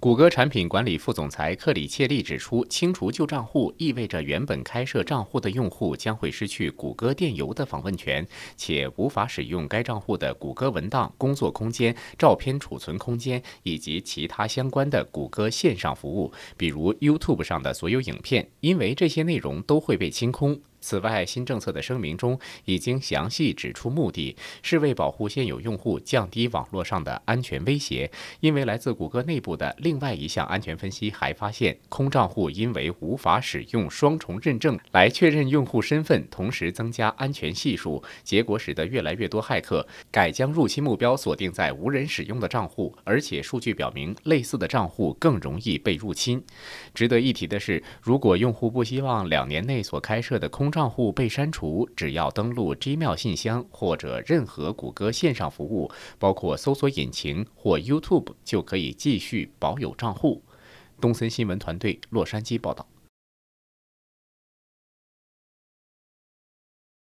谷歌产品管理副总裁克里切利指出，清除旧账户意味着原本开设账户的用户将会失去谷歌电邮的访问权，且无法使用该账户的谷歌文档、工作空间、照片储存空间以及其他相关的谷歌线上服务，比如 YouTube 上的所有影片，因为这些内容都会被清空。此外，新政策的声明中已经详细指出，目的是为保护现有用户，降低网络上的安全威胁。因为来自谷歌内部的另外一项安全分析还发现，空账户因为无法使用双重认证来确认用户身份，同时增加安全系数，结果使得越来越多骇客改将入侵目标锁定在无人使用的账户，而且数据表明，类似的账户更容易被入侵。值得一提的是，如果用户不希望两年内所开设的空账户被删除，只要登录 Gmail 信箱或者任何谷歌线上服务，包括搜索引擎或 YouTube，就可以继续保有账户。东森新闻团队洛杉矶报道。